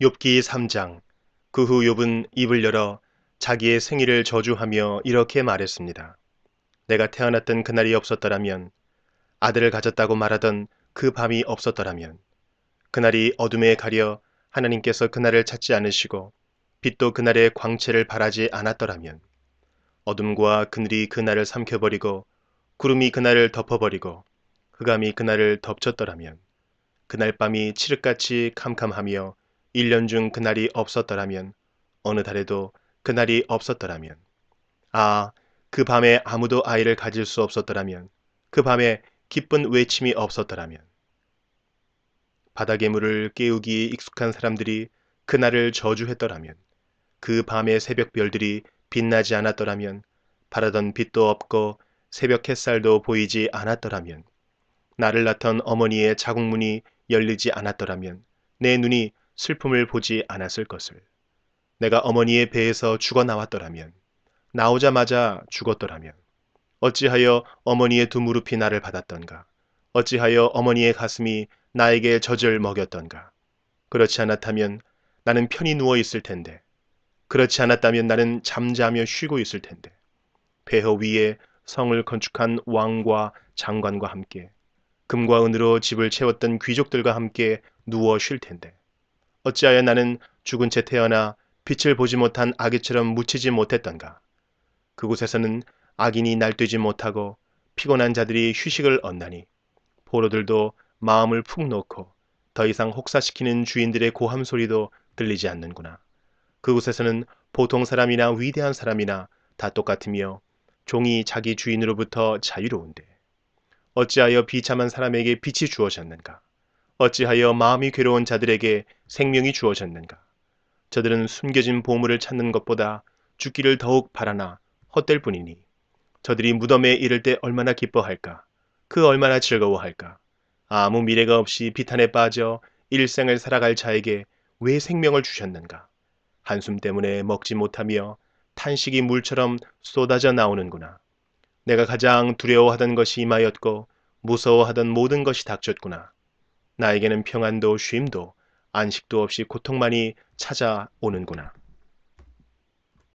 욥기 3장 그 후 욥은 입을 열어 자기의 생일을 저주하며 이렇게 말했습니다. 내가 태어났던 그날이 없었더라면 아들을 가졌다고 말하던 그 밤이 없었더라면 그날이 어둠에 가려 하나님께서 그날을 찾지 않으시고 빛도 그날의 광채를 바라지 않았더라면 어둠과 그늘이 그날을 삼켜버리고 구름이 그날을 덮어버리고 흑암이 그날을 덮쳤더라면 그날 밤이 칠흑같이 캄캄하며 1년 중 그날이 없었더라면 어느 달에도 그날이 없었더라면 아, 그 밤에 아무도 아이를 가질 수 없었더라면 그 밤에 기쁜 외침이 없었더라면 바닥의 물을 깨우기 익숙한 사람들이 그날을 저주했더라면 그밤에 새벽별들이 빛나지 않았더라면 바라던 빛도 없고 새벽 햇살도 보이지 않았더라면 나를 낳던 어머니의 자궁문이 열리지 않았더라면 내 눈이 슬픔을 보지 않았을 것을. 내가 어머니의 배에서 죽어나왔더라면, 나오자마자 죽었더라면, 어찌하여 어머니의 두 무릎이 나를 받았던가, 어찌하여 어머니의 가슴이 나에게 젖을 먹였던가. 그렇지 않았다면 나는 편히 누워 있을 텐데, 그렇지 않았다면 나는 잠자며 쉬고 있을 텐데, 배허 위에 성을 건축한 왕과 장관과 함께, 금과 은으로 집을 채웠던 귀족들과 함께 누워 쉴 텐데, 어찌하여 나는 죽은 채 태어나 빛을 보지 못한 아기처럼 묻히지 못했던가. 그곳에서는 악인이 날뛰지 못하고 피곤한 자들이 휴식을 얻나니 포로들도 마음을 푹 놓고 더 이상 혹사시키는 주인들의 고함 소리도 들리지 않는구나. 그곳에서는 보통 사람이나 위대한 사람이나 다 똑같으며 종이 자기 주인으로부터 자유로운데 어찌하여 비참한 사람에게 빛이 주어졌는가. 어찌하여 마음이 괴로운 자들에게 생명이 주어졌는가? 저들은 숨겨진 보물을 찾는 것보다 죽기를 더욱 바라나 헛될 뿐이니 저들이 무덤에 이를 때 얼마나 기뻐할까? 그 얼마나 즐거워할까? 아무 미래가 없이 비탄에 빠져 일생을 살아갈 자에게 왜 생명을 주셨는가? 한숨 때문에 먹지 못하며 탄식이 물처럼 쏟아져 나오는구나. 내가 가장 두려워하던 것이 임하였고 무서워하던 모든 것이 닥쳤구나. 나에게는 평안도 쉼도 안식도 없이 고통만이 찾아오는구나.